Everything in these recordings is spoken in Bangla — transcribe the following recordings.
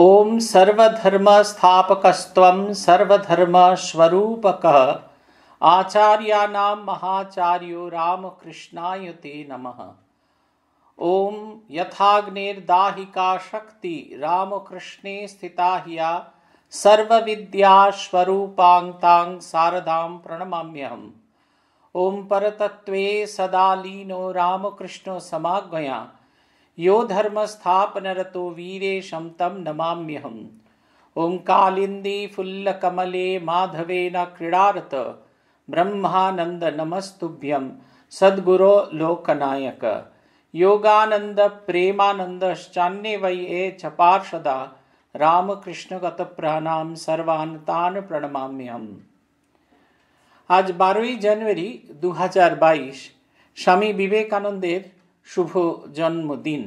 ओम सर्वधर्म ॐ सर्वधर्म स्वरूपक आचार्याणां महाचार्यो रामकृष्णाय ते नमः ॐ यथाग्नेर्दाहिका शक्ति रामकृष्णे स्थिता हिया सर्वविद्यास्वरूपां तां शारदां प्रणमाम्यहम् ॐ परतत्त्वे सदा लीनो रामकृष्णो समाज्ञया यो शम वीरेशं तं नमाम्यहम् ॐ कालिन्दी फुल्लकमले न क्रीडारत ब्रह्मानन्द नमस्तुभ्यं सद्गुरो लोकनायक योगानन्द प्रेमानन्दश्चान्ये वै ये च पार्षदा रामकृष्णगतप्रहणां सर्वान् तान् प्रणमाम्यहम् আজ বারোই জানুয়ারি দু স্বামী বিবেকানন্দের শুভ জন্মদিন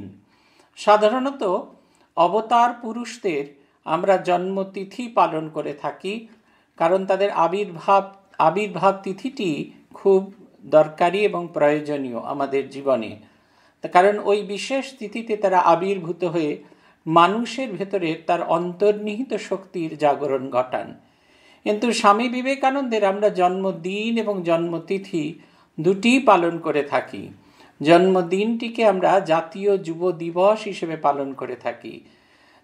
সাধারণত অবতার পুরুষদের আমরা জন্মতিথি পালন করে থাকি কারণ তাদের আবির্ভাব আবির্ভাব তিথিটি খুব দরকারি এবং প্রয়োজনীয় আমাদের জীবনে কারণ ওই বিশেষ তিথিতে তারা আবির্ভূত হয়ে মানুষের ভেতরে তার অন্তর্নিহিত শক্তির জাগরণ ঘটান কিন্তু স্বামী বিবেকানন্দের আমরা জন্মদিন এবং জন্মতিথি দুটি পালন করে থাকি জন্মদিনটিকে আমরা জাতীয় যুব দিবস হিসেবে পালন করে থাকি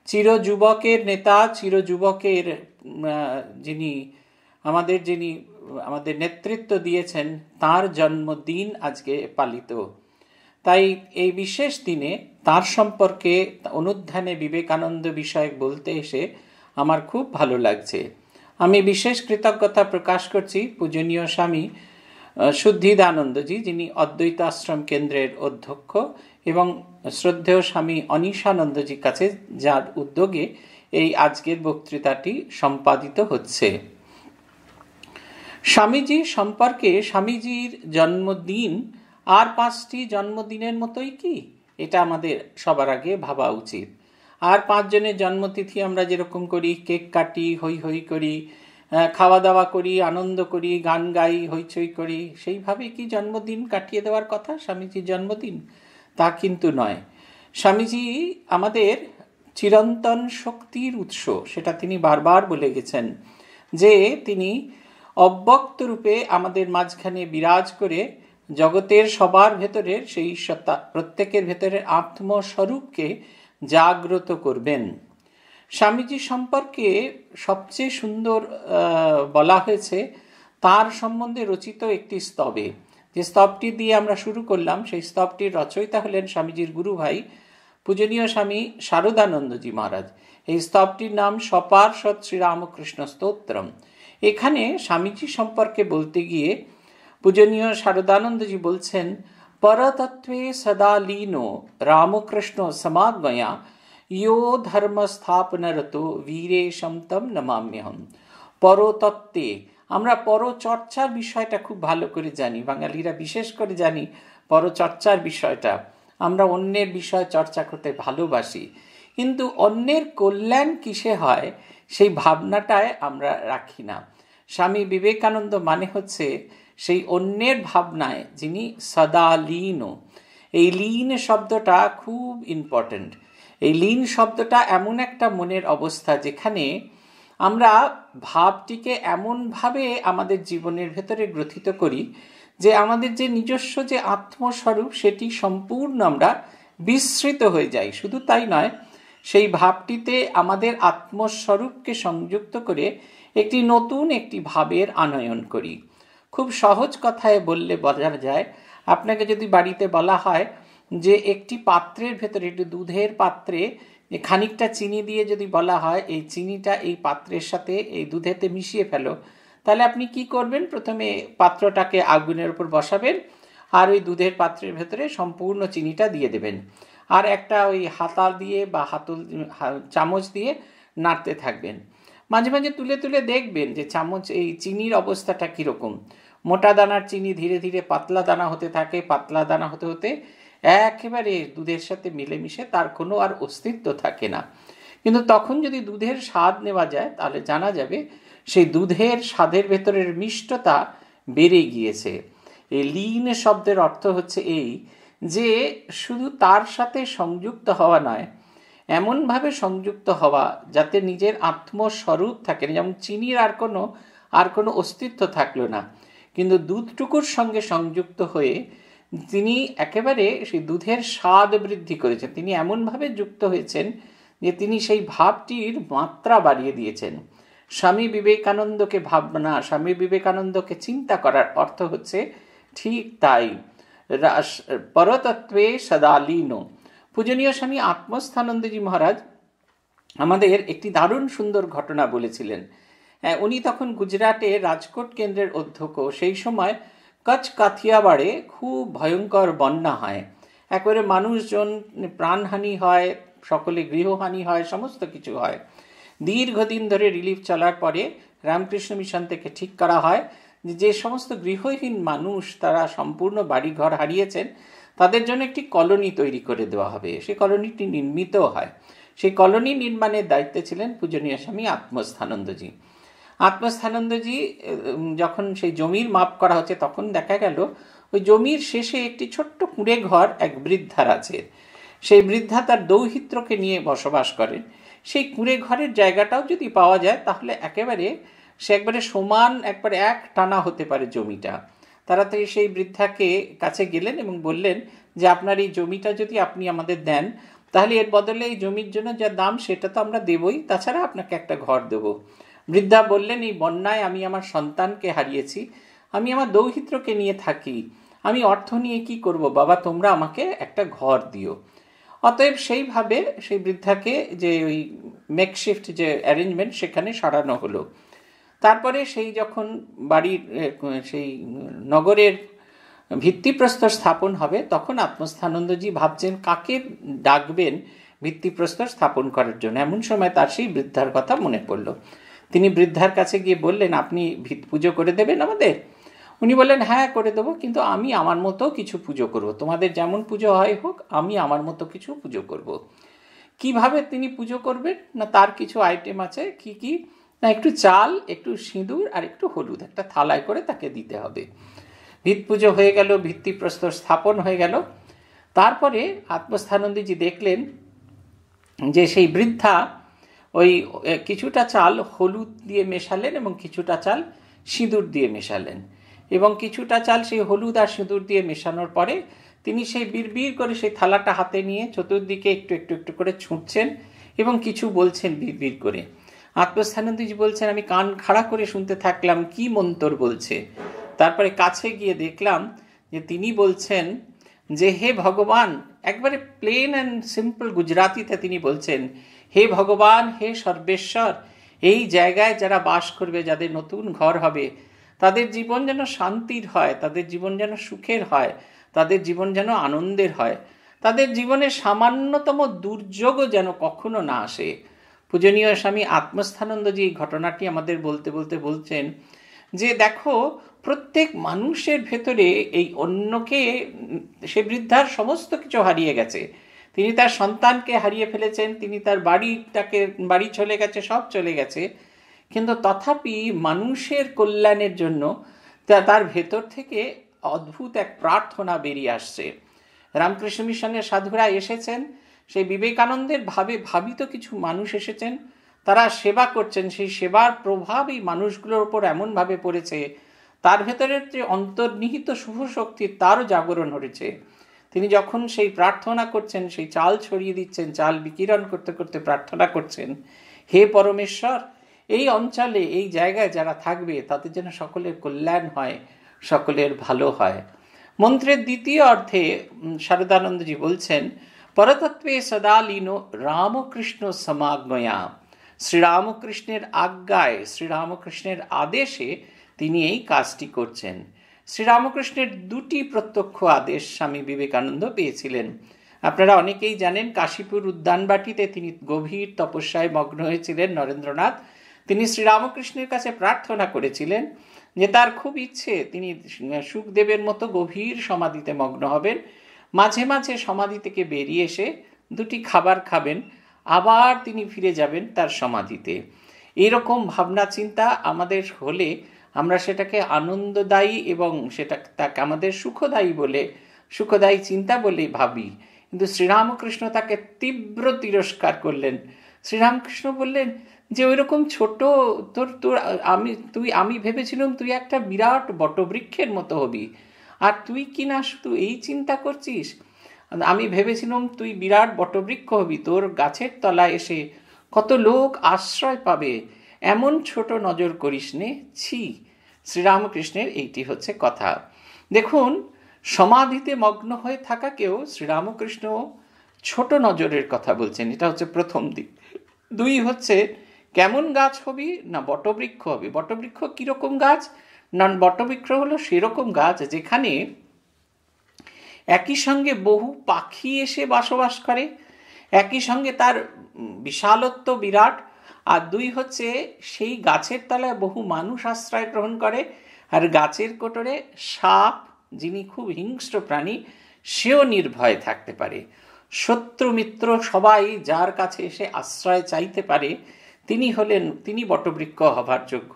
চিরযুবকের নেতা চিরযুবকের যিনি আমাদের যিনি আমাদের নেতৃত্ব দিয়েছেন তার জন্মদিন আজকে পালিত তাই এই বিশেষ দিনে তার সম্পর্কে অনুধ্যানে বিবেকানন্দ বিষয়ক বলতে এসে আমার খুব ভালো লাগছে আমি বিশেষ কৃতজ্ঞতা প্রকাশ করছি পূজনীয় স্বামী শুদ্ধিদানন্দজি যিনি আশ্রম কেন্দ্রের অধ্যক্ষ এবং শ্রদ্ধেয় স্বামী অনিশানন্দজির কাছে যার উদ্যোগে এই আজকের বক্তৃতাটি সম্পাদিত হচ্ছে স্বামীজি সম্পর্কে স্বামীজির জন্মদিন আর পাঁচটি জন্মদিনের মতোই কি এটা আমাদের সবার আগে ভাবা উচিত আর পাঁচজনের জন্মতিথি আমরা যেরকম করি কেক কাটি হই হই করি খাওয়া দাওয়া করি আনন্দ করি গান গাই হইচই করি সেইভাবে কি জন্মদিন কাটিয়ে দেওয়ার কথা স্বামীজির জন্মদিন তা কিন্তু নয় স্বামীজি আমাদের চিরন্তন শক্তির উৎস সেটা তিনি বারবার বলে গেছেন যে তিনি অব্যক্ত রূপে আমাদের মাঝখানে বিরাজ করে জগতের সবার ভেতরের সেই সত্তা প্রত্যেকের ভেতরের আত্মস্বরূপকে জাগ্রত করবেন স্বামীজি সম্পর্কে সবচেয়ে সুন্দর বলা হয়েছে তার সম্বন্ধে রচিত একটি স্তবে যে স্তবটি দিয়ে আমরা শুরু করলাম সেই স্তবটির রচয়িতা হলেন স্বামীজির গুরু ভাই পূজনীয় স্বামী শারদানন্দজি মহারাজ এই স্তবটির নাম সপার শ্রীরামকৃষ্ণ স্তোত্রম এখানে স্বামীজি সম্পর্কে বলতে গিয়ে পূজনীয় শারদানন্দজি বলছেন পরতত্ত্বে সদা লীনো রামকৃষ্ণ সমাগয়া यो ধর্মস্থাপনরতো বীরেশম তম নমাম্যহম পরতত্ত্বে আমরা পরচর্চার বিষয়টা খুব ভালো করে জানি বাঙালিরা বিশেষ করে জানি পরচর্চার বিষয়টা আমরা অন্যের বিষয় চর্চা করতে ভালোবাসি কিন্তু অন্যের কল্যাণ কিসে হয় সেই ভাবনাটায় আমরা রাখি না স্বামী বিবেকানন্দ মানে হচ্ছে সেই অন্যের ভাবনায় যিনি সদা লীন এই লীন শব্দটা খুব ইম্পর্ট্যান্ট এই লীন শব্দটা এমন একটা মনের অবস্থা যেখানে আমরা ভাবটিকে এমনভাবে আমাদের জীবনের ভেতরে গ্রথিত করি যে আমাদের যে নিজস্ব যে আত্মস্বরূপ সেটি সম্পূর্ণ আমরা বিস্মৃত হয়ে যাই শুধু তাই নয় সেই ভাবটিতে আমাদের আত্মস্বরূপকে সংযুক্ত করে একটি নতুন একটি ভাবের আনয়ন করি খুব সহজ কথায় বললে বলা যায় আপনাকে যদি বাড়িতে বলা হয় যে একটি পাত্রের ভেতরে একটি দুধের পাত্রে খানিকটা চিনি দিয়ে যদি বলা হয় এই চিনিটা এই পাত্রের সাথে এই দুধেতে মিশিয়ে ফেলো তাহলে আপনি কি করবেন প্রথমে পাত্রটাকে আগুনের উপর বসাবেন আর ওই দুধের পাত্রের ভেতরে সম্পূর্ণ চিনিটা দিয়ে দেবেন আর একটা ওই হাতা দিয়ে বা হাতল চামচ দিয়ে নাড়তে থাকবেন মাঝে মাঝে তুলে তুলে দেখবেন যে চামচ এই চিনির অবস্থাটা কীরকম মোটা দানার চিনি ধীরে ধীরে পাতলা দানা হতে থাকে পাতলা দানা হতে হতে একেবারে দুধের সাথে মিলেমিশে তার কোনো আর অস্তিত্ব থাকে না কিন্তু তখন যদি দুধের স্বাদ নেওয়া যায় তাহলে জানা যাবে সেই দুধের স্বাদের ভেতরের মিষ্টতা বেড়ে গিয়েছে এই লীন শব্দের অর্থ হচ্ছে এই যে শুধু তার সাথে সংযুক্ত হওয়া নয় এমনভাবে সংযুক্ত হওয়া যাতে নিজের আত্মস্বরূপ থাকে না যেমন চিনির আর কোনো আর কোনো অস্তিত্ব থাকলো না কিন্তু দুধটুকুর সঙ্গে সংযুক্ত হয়ে তিনি একেবারে সেই দুধের স্বাদ বৃদ্ধি করেছেন তিনি এমনভাবে যুক্ত হয়েছেন যে তিনি সেই ভাবটির মাত্রা বাড়িয়ে দিয়েছেন স্বামী বিবেকানন্দকে ভাবনা স্বামী বিবেকানন্দকে চিন্তা করার অর্থ হচ্ছে ঠিক তাই পরতত্ত্বে সদালীন পূজনীয় স্বামী আত্মস্থানন্দজি মহারাজ আমাদের একটি দারুণ সুন্দর ঘটনা বলেছিলেন উনি তখন গুজরাটে রাজকোট কেন্দ্রের অধ্যক্ষ সেই সময় কচ্ছ কাথিয়াবাড়ে খুব ভয়ঙ্কর বন্যা হয় একবারে মানুষজন প্রাণহানি হয় সকলে গৃহহানি হয় সমস্ত কিছু হয় দীর্ঘদিন ধরে রিলিফ চলার পরে রামকৃষ্ণ মিশন থেকে ঠিক করা হয় যে সমস্ত গৃহহীন মানুষ তারা সম্পূর্ণ বাড়িঘর হারিয়েছেন তাদের জন্য একটি কলোনি তৈরি করে দেওয়া হবে সেই কলোনিটি নির্মিত হয় সেই কলোনি নির্মাণের দায়িত্বে ছিলেন পূজনীয় স্বামী আত্মস্থানন্দজি আত্মস্থানন্দজি যখন সেই জমির মাপ করা হচ্ছে তখন দেখা গেল ওই জমির শেষে একটি ছোট্ট কুঁড়ে ঘর এক বৃদ্ধার আছে সেই বৃদ্ধা তার দৌহিত্রকে নিয়ে বসবাস করেন সেই কুঁড়ে ঘরের জায়গাটাও যদি পাওয়া যায় তাহলে একেবারে সে একবারে সমান একবারে এক টানা হতে পারে জমিটা তাড়াতাড়ি সেই বৃদ্ধাকে কাছে গেলেন এবং বললেন যে আপনার এই জমিটা যদি আপনি আমাদের দেন তাহলে এর বদলে এই জমির জন্য যা দাম সেটা তো আমরা দেবই তাছাড়া আপনাকে একটা ঘর দেবো বৃদ্ধা বললেন এই বন্যায় আমি আমার সন্তানকে হারিয়েছি আমি আমার দৌহিত্রকে নিয়ে থাকি আমি অর্থ নিয়ে কি করব বাবা তোমরা আমাকে একটা ঘর দিও অতএব সেইভাবে সেই বৃদ্ধাকে যে ওই মেকশিফট যে অ্যারেঞ্জমেন্ট সেখানে সরানো হলো তারপরে সেই যখন বাড়ির সেই নগরের ভিত্তিপ্রস্তর স্থাপন হবে তখন আত্মস্থানন্দজি ভাবছেন কাকে ডাকবেন ভিত্তিপ্রস্তর স্থাপন করার জন্য এমন সময় তার সেই বৃদ্ধার কথা মনে পড়লো তিনি বৃদ্ধার কাছে গিয়ে বললেন আপনি ভিত পুজো করে দেবেন আমাদের উনি বললেন হ্যাঁ করে দেবো কিন্তু আমি আমার মতো কিছু পুজো করব তোমাদের যেমন পুজো হয় হোক আমি আমার মতো কিছু পুজো করব। কিভাবে তিনি পুজো করবেন না তার কিছু আইটেম আছে কি কি না একটু চাল একটু সিঁদুর আর একটু হলুদ একটা থালায় করে তাকে দিতে হবে ভিত পুজো হয়ে গেল ভিত্তিপ্রস্তর স্থাপন হয়ে গেল তারপরে আত্মস্থানন্দীজি দেখলেন যে সেই বৃদ্ধা ওই কিছুটা চাল হলুদ দিয়ে মেশালেন এবং কিছুটা চাল সিঁদুর দিয়ে মেশালেন এবং কিছুটা চাল সেই হলুদ আর সিঁদুর দিয়ে মেশানোর পরে তিনি সেই বিড়বিড় করে সেই থালাটা হাতে নিয়ে চতুর্দিকে একটু একটু একটু করে ছুঁটছেন এবং কিছু বলছেন বিড়বিড় করে আত্মস্থানন্দীজি বলছেন আমি কান খাড়া করে শুনতে থাকলাম কি মন্তর বলছে তারপরে কাছে গিয়ে দেখলাম যে তিনি বলছেন যে হে ভগবান একবারে প্লেন অ্যান্ড সিম্পল গুজরাতিতে তিনি বলছেন হে ভগবান হে সর্বেশ্বর এই জায়গায় যারা বাস করবে যাদের নতুন ঘর হবে তাদের জীবন যেন শান্তির হয় তাদের জীবন যেন সুখের হয় তাদের জীবন যেন আনন্দের হয় তাদের জীবনে সামান্যতম দুর্যোগও যেন কখনো না আসে পূজনীয় স্বামী আত্মস্থানন্দজি এই ঘটনাটি আমাদের বলতে বলতে বলছেন যে দেখো প্রত্যেক মানুষের ভেতরে এই অন্যকে সে বৃদ্ধার সমস্ত কিছু হারিয়ে গেছে তিনি তার সন্তানকে হারিয়ে ফেলেছেন তিনি তার বাড়িটাকে বাড়ি চলে গেছে সব চলে গেছে কিন্তু তথাপি মানুষের কল্যাণের জন্য তার ভেতর থেকে অদ্ভুত এক প্রার্থনা বেরিয়ে আসছে রামকৃষ্ণ মিশনের সাধুরা এসেছেন সেই বিবেকানন্দের ভাবে ভাবিত কিছু মানুষ এসেছেন তারা সেবা করছেন সেই সেবার প্রভাব এই মানুষগুলোর ওপর এমনভাবে পড়েছে তার ভেতরের যে অন্তর্নিহিত শুভ শক্তি তারও জাগরণ হয়েছে তিনি যখন সেই প্রার্থনা করছেন সেই চাল ছড়িয়ে দিচ্ছেন চাল বিকিরণ করতে করতে প্রার্থনা করছেন হে পরমেশ্বর এই অঞ্চলে এই জায়গায় যারা থাকবে তাদের যেন সকলের কল্যাণ হয় সকলের ভালো হয় মন্ত্রের দ্বিতীয় অর্থে শারদানন্দজি বলছেন পরতত্ত্বে সদা লীন রামকৃষ্ণ সমাগ্ময়া শ্রীরামকৃষ্ণের আজ্ঞায় শ্রীরামকৃষ্ণের আদেশে তিনি এই কাজটি করছেন শ্রীরামকৃষ্ণের দুটি প্রত্যক্ষ আদেশ স্বামী বিবেকানন্দ পেয়েছিলেন আপনারা অনেকেই জানেন কাশীপুর উদ্যানবাটিতে তিনি গভীর তপস্যায় মগ্ন হয়েছিলেন নরেন্দ্রনাথ তিনি শ্রীরামকৃষ্ণের কাছে প্রার্থনা করেছিলেন যে তার খুব ইচ্ছে তিনি সুখদেবের মতো গভীর সমাধিতে মগ্ন হবেন মাঝে মাঝে সমাধি থেকে বেরিয়ে এসে দুটি খাবার খাবেন আবার তিনি ফিরে যাবেন তার সমাধিতে এরকম ভাবনা চিন্তা আমাদের হলে আমরা সেটাকে আনন্দদায়ী এবং সেটা তাকে আমাদের সুখদায়ী বলে সুখদায়ী চিন্তা বলে ভাবি কিন্তু শ্রীরামকৃষ্ণ তাকে তীব্র তিরস্কার করলেন শ্রীরামকৃষ্ণ বললেন যে ওই রকম ছোট তোর তোর আমি তুই আমি ভেবেছিলাম তুই একটা বিরাট বটবৃক্ষের মতো হবি আর তুই কি না শুধু এই চিন্তা করছিস আমি ভেবেছিলাম তুই বিরাট বটবৃক্ষ হবি তোর গাছের তলায় এসে কত লোক আশ্রয় পাবে এমন ছোট নজর করিস নে ছি শ্রীরামকৃষ্ণের এইটি হচ্ছে কথা দেখুন সমাধিতে মগ্ন হয়ে থাকাকেও শ্রীরামকৃষ্ণ ছোট নজরের কথা বলছেন এটা হচ্ছে প্রথম দিক দুই হচ্ছে কেমন গাছ হবি না বটবৃক্ষ হবে বটবৃক্ষ কীরকম গাছ নন বটবৃক্ষ হলো সেরকম গাছ যেখানে একই সঙ্গে বহু পাখি এসে বসবাস করে একই সঙ্গে তার বিশালত্ব বিরাট আর দুই হচ্ছে সেই গাছের তলায় বহু মানুষ আশ্রয় গ্রহণ করে আর গাছের কোটরে সাপ যিনি খুব হিংস্র প্রাণী সেও নির্ভয়ে থাকতে পারে শত্রু মিত্র সবাই যার কাছে এসে আশ্রয় চাইতে পারে তিনি হলেন তিনি বটবৃক্ষ হবার যোগ্য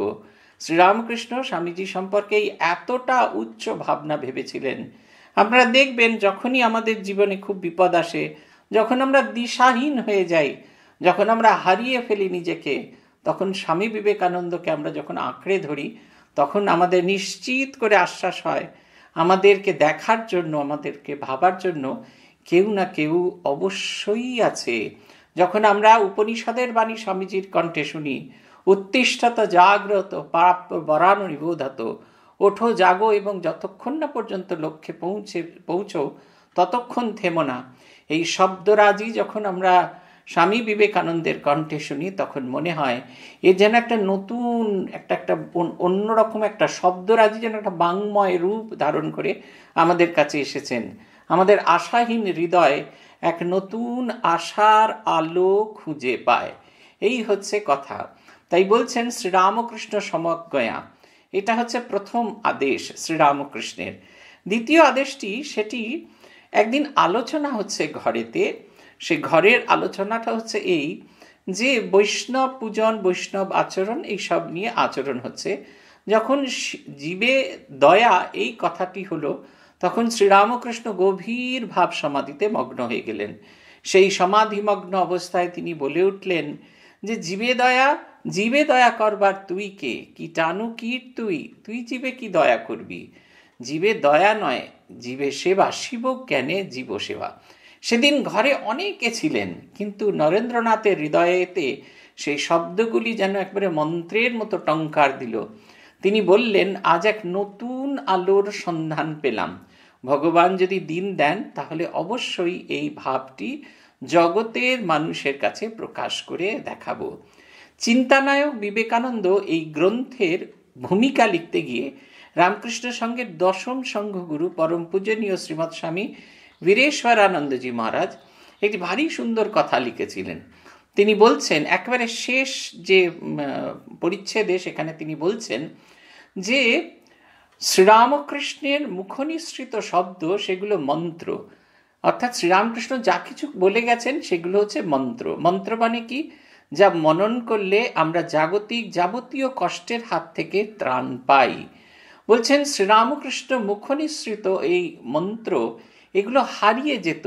শ্রীরামকৃষ্ণ স্বামীজি সম্পর্কে এতটা উচ্চ ভাবনা ভেবেছিলেন আপনারা দেখবেন যখনই আমাদের জীবনে খুব বিপদ আসে যখন আমরা দিশাহীন হয়ে যাই যখন আমরা হারিয়ে ফেলি নিজেকে তখন স্বামী বিবেকানন্দকে আমরা যখন আঁকড়ে ধরি তখন আমাদের নিশ্চিত করে আশ্বাস হয় আমাদেরকে দেখার জন্য আমাদেরকে ভাবার জন্য কেউ না কেউ অবশ্যই আছে যখন আমরা উপনিষদের বাণী স্বামীজির কণ্ঠে শুনি উত্তিষ্ঠত জাগ্রত প্রাপ্য বরাণ নিবোধাত ওঠো জাগো এবং যতক্ষণ না পর্যন্ত লক্ষ্যে পৌঁছে পৌঁছো ততক্ষণ থেমো না এই শব্দরাজি যখন আমরা স্বামী বিবেকানন্দের কণ্ঠে শুনি তখন মনে হয় এ যেন একটা নতুন একটা একটা অন্যরকম একটা শব্দরাজি যেন একটা বাংময় রূপ ধারণ করে আমাদের কাছে এসেছেন আমাদের আশাহীন হৃদয় এক নতুন আশার আলো খুঁজে পায় এই হচ্ছে কথা তাই বলছেন শ্রীরামকৃষ্ণ সমজ্ঞয়া এটা হচ্ছে প্রথম আদেশ শ্রীরামকৃষ্ণের দ্বিতীয় আদেশটি সেটি একদিন আলোচনা হচ্ছে ঘরেতে সে ঘরের আলোচনাটা হচ্ছে এই যে বৈষ্ণব পূজন বৈষ্ণব আচরণ এইসব নিয়ে আচরণ হচ্ছে যখন জীবে দয়া এই কথাটি হলো তখন শ্রীরামকৃষ্ণ গভীর ভাব সমাধিতে মগ্ন হয়ে গেলেন সেই সমাধিমগ্ন অবস্থায় তিনি বলে উঠলেন যে জীবে দয়া জীবে দয়া করবার তুই কে কি টানু কি তুই তুই জীবে কি দয়া করবি জীবে দয়া নয় জীবে সেবা শিব জ্ঞানে জীব সেবা সেদিন ঘরে অনেকে ছিলেন কিন্তু নরেন্দ্রনাথের হৃদয়েতে সেই শব্দগুলি যেন একবারে মন্ত্রের মতো টঙ্কার দিল তিনি বললেন আজ এক নতুন আলোর সন্ধান পেলাম ভগবান যদি দিন দেন তাহলে অবশ্যই এই ভাবটি জগতের মানুষের কাছে প্রকাশ করে দেখাব চিন্তানায়ক বিবেকানন্দ এই গ্রন্থের ভূমিকা লিখতে গিয়ে রামকৃষ্ণ সঙ্গের দশম সংঘগুরু পরম পূজনীয় শ্রীমৎ স্বামী বীরেশ্বর মহারাজ একটি ভারী সুন্দর কথা লিখেছিলেন তিনি বলছেন একবারে শেষ যে পরিচ্ছেদে সেখানে তিনি বলছেন যে শ্রীরামকৃষ্ণের মুখনিসৃত শব্দ সেগুলো মন্ত্র অর্থাৎ শ্রীরামকৃষ্ণ যা কিছু বলে গেছেন সেগুলো হচ্ছে মন্ত্র মন্ত্র মানে কি যা মনন করলে আমরা জাগতিক যাবতীয় কষ্টের হাত থেকে ত্রাণ পাই বলছেন শ্রীরামকৃষ্ণ মুখনিসৃত এই মন্ত্র এগুলো হারিয়ে যেত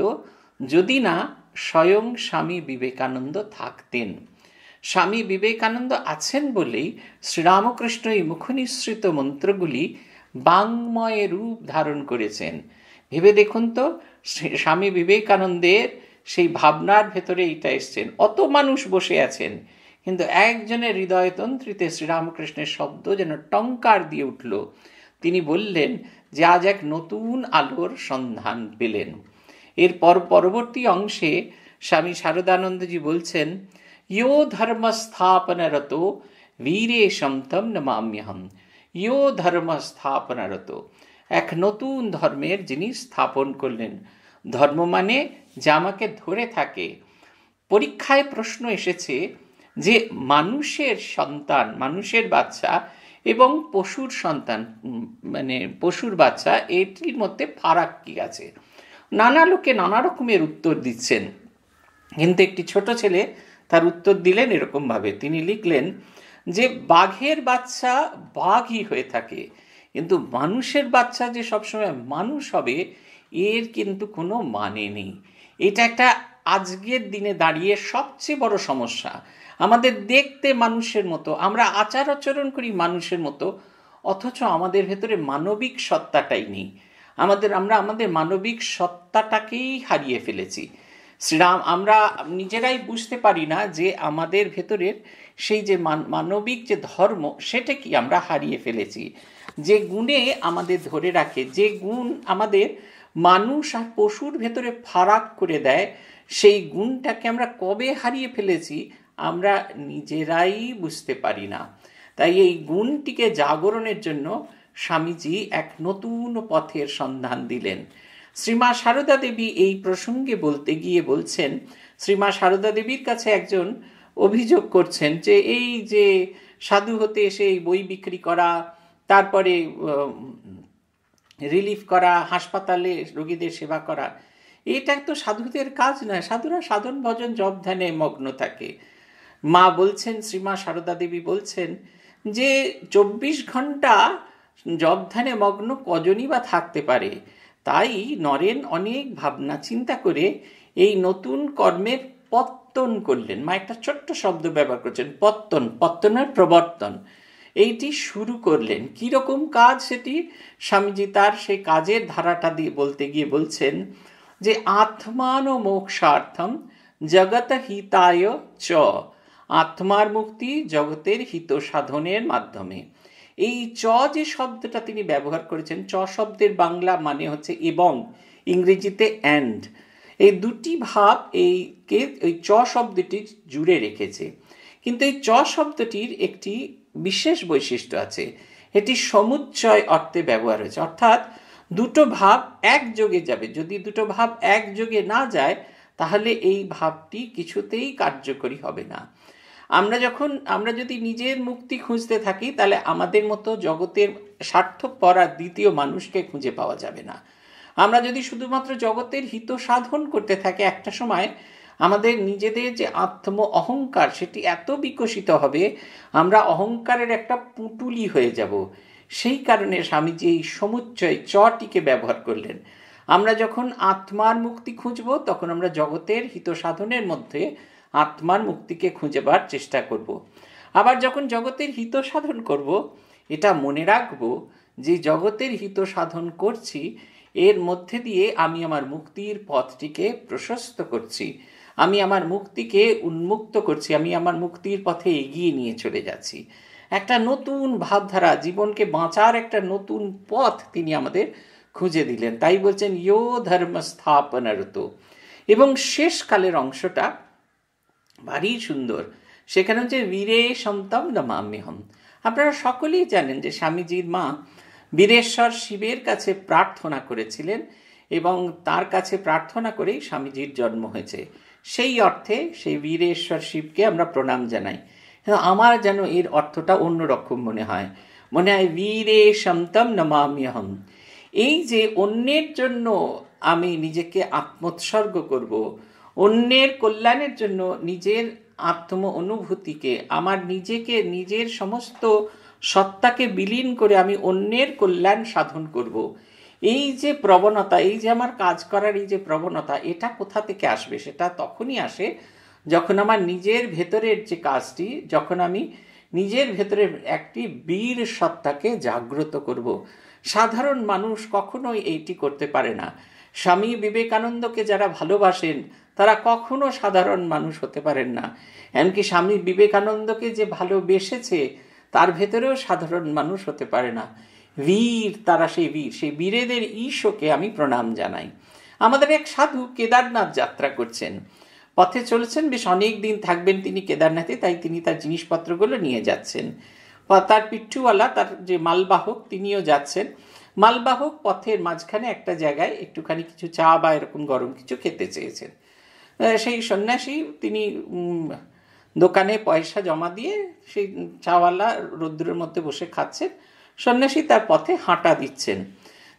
যদি না স্বয়ং স্বামী বিবেকানন্দ থাকতেন স্বামী বিবেকানন্দ আছেন বলেই শ্রীরামকৃষ্ণ এই মুখনিসৃত মন্ত্রগুলি বাংময় রূপ ধারণ করেছেন ভেবে দেখুন তো স্বামী বিবেকানন্দের সেই ভাবনার ভেতরে এইটা এসছেন অত মানুষ বসে আছেন কিন্তু একজনের হৃদয়তন্ত্রীতে শ্রীরামকৃষ্ণের শব্দ যেন টঙ্কার দিয়ে উঠল তিনি বললেন যে আজ এক নতুন আলোর সন্ধান পেলেন এর পর পরবর্তী অংশে স্বামী শারদানন্দজি বলছেন ইয়ো স্থাপনারত বীরে সন্তম নমাম্যহম ইয়ো স্থাপনারত এক নতুন ধর্মের যিনি স্থাপন করলেন ধর্ম মানে যা আমাকে ধরে থাকে পরীক্ষায় প্রশ্ন এসেছে যে মানুষের সন্তান মানুষের বাচ্চা এবং পশুর সন্তান মানে পশুর বাচ্চা এটির মধ্যে ফারাক কি আছে নানা লোকে নানা রকমের উত্তর দিচ্ছেন কিন্তু একটি ছোট ছেলে তার উত্তর দিলেন এরকমভাবে তিনি লিখলেন যে বাঘের বাচ্চা বাঘই হয়ে থাকে কিন্তু মানুষের বাচ্চা যে সবসময় মানুষ হবে এর কিন্তু কোনো মানে নেই এটা একটা আজকের দিনে দাঁড়িয়ে সবচেয়ে বড় সমস্যা আমাদের দেখতে মানুষের মতো আমরা আচার আচরণ করি মানুষের মতো অথচ আমাদের ভেতরে মানবিক সত্তাটাই নেই আমাদের আমরা আমাদের মানবিক সত্তাটাকেই হারিয়ে ফেলেছি শ্রীরাম আমরা নিজেরাই বুঝতে পারি না যে আমাদের ভেতরের সেই যে মানবিক যে ধর্ম সেটা কি আমরা হারিয়ে ফেলেছি যে গুণে আমাদের ধরে রাখে যে গুণ আমাদের মানুষ আর পশুর ভেতরে ফারাক করে দেয় সেই গুণটাকে আমরা কবে হারিয়ে ফেলেছি আমরা নিজেরাই বুঝতে পারি না তাই এই গুণটিকে জাগরণের জন্য স্বামীজি এক নতুন পথের সন্ধান দিলেন শ্রীমা সারদা দেবী এই প্রসঙ্গে বলতে গিয়ে বলছেন শ্রীমা সারদা দেবীর কাছে একজন অভিযোগ করছেন যে এই যে সাধু হতে এসে বই বিক্রি করা তারপরে রিলিফ করা হাসপাতালে রোগীদের সেবা করা এটা তো সাধুদের কাজ নয় সাধুরা সাধন ভজন জব ধ্যানে মগ্ন থাকে মা বলছেন শ্রীমা সারদা দেবী বলছেন যে চব্বিশ ঘন্টা জবধানে মগ্ন কজনই বা থাকতে পারে তাই নরেন অনেক ভাবনা চিন্তা করে এই নতুন কর্মের পত্তন করলেন মা একটা ছোট্ট শব্দ ব্যবহার করছেন পত্তন পত্তনের প্রবর্তন এইটি শুরু করলেন কীরকম কাজ সেটি স্বামীজি তার সেই কাজের ধারাটা দিয়ে বলতে গিয়ে বলছেন যে আত্মান ও মোক্ষার্থম জগৎ হিতায় চ আত্মার মুক্তি জগতের হিত সাধনের মাধ্যমে এই চ যে শব্দটা তিনি ব্যবহার করেছেন চ শব্দের বাংলা মানে হচ্ছে এবং ইংরেজিতে অ্যান্ড এই দুটি ভাব এই কে ওই চ শব্দটি জুড়ে রেখেছে কিন্তু এই চ শব্দটির একটি বিশেষ বৈশিষ্ট্য আছে এটি সমুচ্চয় অর্থে ব্যবহার হয়েছে অর্থাৎ দুটো ভাব একযোগে যাবে যদি দুটো ভাব একযোগে না যায় তাহলে এই ভাবটি কিছুতেই কার্যকরী হবে না আমরা যখন আমরা যদি নিজের মুক্তি খুঁজতে থাকি তাহলে আমাদের মতো জগতের পরা দ্বিতীয় মানুষকে খুঁজে পাওয়া যাবে না আমরা যদি শুধুমাত্র জগতের হিত সাধন করতে থাকি একটা সময় আমাদের নিজেদের যে আত্ম অহংকার সেটি এত বিকশিত হবে আমরা অহংকারের একটা পুটুলি হয়ে যাব সেই কারণে স্বামীজি এই সমুচ্চয় চটিকে ব্যবহার করলেন আমরা যখন আত্মার মুক্তি খুঁজব তখন আমরা জগতের হিত সাধনের মধ্যে আত্মার মুক্তিকে খুঁজে চেষ্টা করব। আবার যখন জগতের হিত সাধন করব এটা মনে রাখব যে জগতের হিত সাধন করছি এর মধ্যে দিয়ে আমি আমার মুক্তির পথটিকে প্রশস্ত করছি আমি আমার মুক্তিকে উন্মুক্ত করছি আমি আমার মুক্তির পথে এগিয়ে নিয়ে চলে যাচ্ছি একটা নতুন ভাবধারা জীবনকে বাঁচার একটা নতুন পথ তিনি আমাদের খুঁজে দিলেন তাই বলছেন ইয়ো ধর্ম স্থাপনারত এবং শেষকালের অংশটা ভারী সুন্দর সেখানে হচ্ছে বীরে সন্তম নমাম্যহম আপনারা সকলেই জানেন যে স্বামীজির মা বীরেশ্বর শিবের কাছে প্রার্থনা করেছিলেন এবং তার কাছে প্রার্থনা করেই স্বামীজির জন্ম হয়েছে সেই অর্থে সেই বীরেশ্বর শিবকে আমরা প্রণাম জানাই আমার যেন এর অর্থটা অন্যরকম মনে হয় মনে হয় বীরে সন্তম নমাম্যহম এই যে অন্যের জন্য আমি নিজেকে আত্মোৎসর্গ করব অন্যের কল্যাণের জন্য নিজের আত্ম অনুভূতিকে আমার নিজেকে নিজের সমস্ত সত্তাকে বিলীন করে আমি অন্যের কল্যাণ সাধন করব। এই যে প্রবণতা এই যে আমার কাজ করার এই যে প্রবণতা এটা কোথা থেকে আসবে সেটা তখনই আসে যখন আমার নিজের ভেতরের যে কাজটি যখন আমি নিজের ভেতরে একটি বীর সত্তাকে জাগ্রত করব সাধারণ মানুষ কখনোই এইটি করতে পারে না স্বামী বিবেকানন্দকে যারা ভালোবাসেন তারা কখনো সাধারণ মানুষ হতে পারেন না এমনকি স্বামী বিবেকানন্দকে যে ভালোবেসেছে তার ভেতরেও সাধারণ মানুষ হতে পারে না বীর তারা সেই বীর সেই বীরেদের ঈশ্বকে আমি প্রণাম জানাই আমাদের এক সাধু কেদারনাথ যাত্রা করছেন পথে চলছেন বেশ অনেক দিন থাকবেন তিনি কেদারনাথে তাই তিনি তার জিনিসপত্রগুলো নিয়ে যাচ্ছেন তার পিঠুওয়ালা তার যে মালবাহক তিনিও যাচ্ছেন মালবাহক পথের মাঝখানে একটা জায়গায় একটুখানি কিছু চা বা এরকম গরম কিছু খেতে চেয়েছেন সেই সন্ন্যাসী তিনি দোকানে পয়সা জমা দিয়ে সেই চাওয়ালা রৌদ্রের মধ্যে বসে খাচ্ছেন সন্ন্যাসী তার পথে হাঁটা দিচ্ছেন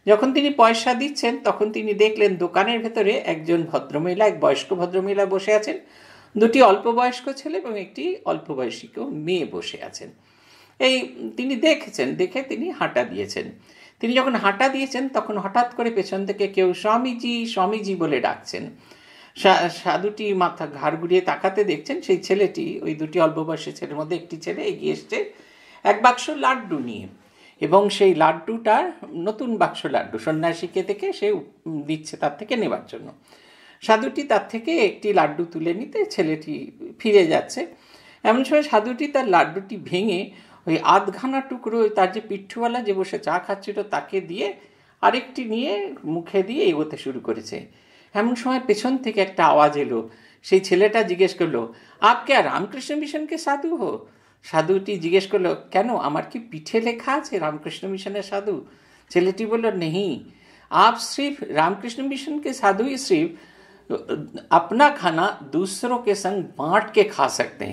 যখন তিনি পয়সা দিচ্ছেন তখন তিনি দেখলেন দোকানের ভেতরে একজন ভদ্রমহিলা এক বয়স্ক ভদ্রমহিলা বসে আছেন দুটি অল্প বয়স্ক ছেলে এবং একটি অল্প বয়সী মেয়ে বসে আছেন এই তিনি দেখেছেন দেখে তিনি হাঁটা দিয়েছেন তিনি যখন হাঁটা দিয়েছেন তখন হঠাৎ করে পেছন থেকে কেউ স্বামীজি স্বামীজি বলে ডাকছেন সাধুটি মাথা ঘাড় ঘুরিয়ে তাকাতে দেখছেন সেই ছেলেটি ওই দুটি অল্প বয়সের ছেলের মধ্যে একটি ছেলে এগিয়ে এসছে এক বাক্স লাড্ডু নিয়ে এবং সেই লাড্ডুটার নতুন বাক্স লাড্ডু সন্ন্যাসীকে থেকে সে দিচ্ছে তার থেকে নেবার জন্য সাধুটি তার থেকে একটি লাড্ডু তুলে নিতে ছেলেটি ফিরে যাচ্ছে এমন সময় সাধুটি তার লাড্ডুটি ভেঙে ওই আধখানা টুকরো তার যে পিঠুওয়ালা যে বসে চা খাচ্ছিল তাকে দিয়ে আরেকটি নিয়ে মুখে দিয়ে এগোতে শুরু করেছে এমন সময় পেছন থেকে একটা আওয়াজ এলো সেই ছেলেটা জিজ্ঞেস করলো আপ কে রামকৃষ্ণ মিশনকে সাধু হো সাধুটি জিজ্ঞেস করলো কেন আমার কি পিঠে লেখা আছে রামকৃষ্ণ মিশনের সাধু ছেলেটি বলল নেহি আপ सिर्फ রামকৃষ্ণ মিশনকে সাধুই साधु আপনা খানা अपना সঙ্গ বাঁটকে के संग बांट के खा सकते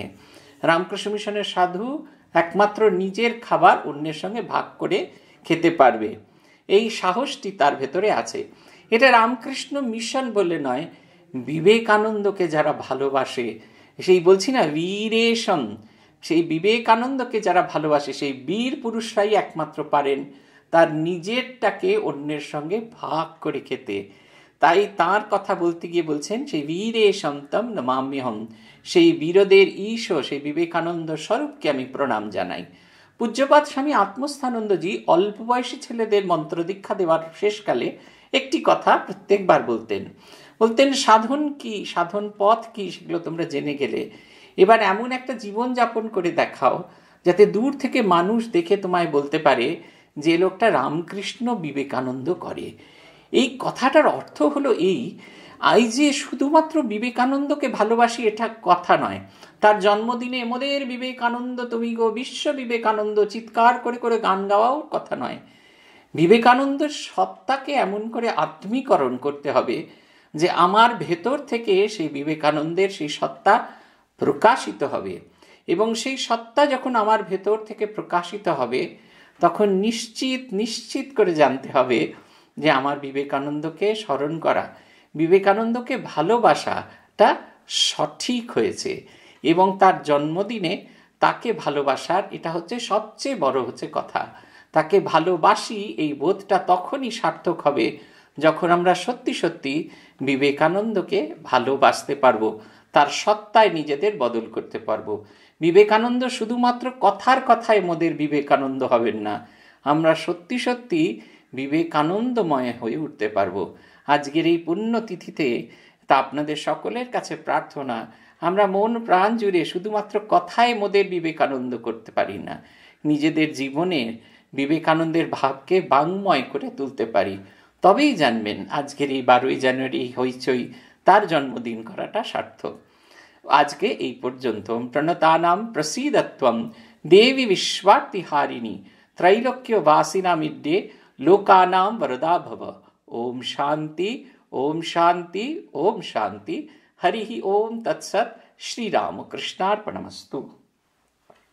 একমাত্র নিজের খাবার অন্যের সঙ্গে ভাগ করে খেতে পারবে এই সাহসটি তার ভেতরে আছে এটা রামকৃষ্ণ মিশন বলে নয় বিবেকানন্দকে যারা ভালোবাসে সেই বলছি না বীরেশন সেই বিবেকানন্দকে যারা ভালোবাসে সেই বীর পুরুষরাই একমাত্র পারেন তার নিজেরটাকে অন্যের সঙ্গে ভাগ করে খেতে তাই তার কথা বলতে গিয়ে বলছেন সেই বীরে সন্তম নমাম্যহম সেই বীরদের ঈশ সেই বিবেকানন্দ স্বরূপকে আমি প্রণাম জানাই পূজ্যপাত স্বামী আত্মস্থানন্দজি অল্প বয়সী ছেলেদের মন্ত্র দীক্ষা দেওয়ার শেষকালে একটি কথা প্রত্যেকবার বলতেন বলতেন সাধন কি সাধন পথ কি সেগুলো তোমরা জেনে গেলে এবার এমন একটা জীবন যাপন করে দেখাও যাতে দূর থেকে মানুষ দেখে তোমায় বলতে পারে যে লোকটা রামকৃষ্ণ বিবেকানন্দ করে এই কথাটার অর্থ হলো এই আই যে শুধুমাত্র বিবেকানন্দকে ভালোবাসি এটা কথা নয় তার জন্মদিনে মোদের বিবেকানন্দ তুমি গো বিশ্ব বিবেকানন্দ চিৎকার করে করে গান গাওয়াও কথা নয় বিবেকানন্দের সত্তাকে এমন করে আত্মীকরণ করতে হবে যে আমার ভেতর থেকে সেই বিবেকানন্দের সেই সত্তা প্রকাশিত হবে এবং সেই সত্তা যখন আমার ভেতর থেকে প্রকাশিত হবে তখন নিশ্চিত নিশ্চিত করে জানতে হবে যে আমার বিবেকানন্দকে স্মরণ করা বিবেকানন্দকে ভালোবাসাটা সঠিক হয়েছে এবং তার জন্মদিনে তাকে ভালোবাসার এটা হচ্ছে সবচেয়ে বড় হচ্ছে কথা তাকে ভালোবাসি এই বোধটা তখনই সার্থক হবে যখন আমরা সত্যি সত্যি বিবেকানন্দকে ভালোবাসতে পারবো তার সত্তায় নিজেদের বদল করতে পারবো বিবেকানন্দ শুধুমাত্র কথার কথায় মোদের বিবেকানন্দ হবেন না আমরা সত্যি সত্যি বিবেকানন্দময় হয়ে উঠতে পারব আজকের এই পুণ্যতিথিতে তা আপনাদের সকলের কাছে প্রার্থনা আমরা মন প্রাণ জুড়ে শুধুমাত্র কথায় মোদের বিবেকানন্দ করতে পারি না নিজেদের জীবনে বিবেকানন্দের ভাবকে বাংময় করে তুলতে পারি তবেই জানবেন আজকের এই বারোই জানুয়ারি হইচই তার জন্মদিন করাটা সার্থক আজকে এই পর্যন্ত প্রণতানাম প্রসীদত্বম দেবী বিশ্বার্তিহারিণী ত্রৈলোক্য বাসিনামিড্যে लोकानाम वरदा भव ओम शांति ओम शांति ओम शांति हरि ओम तत्सत श्री राम कृष्णार्पणमस्तु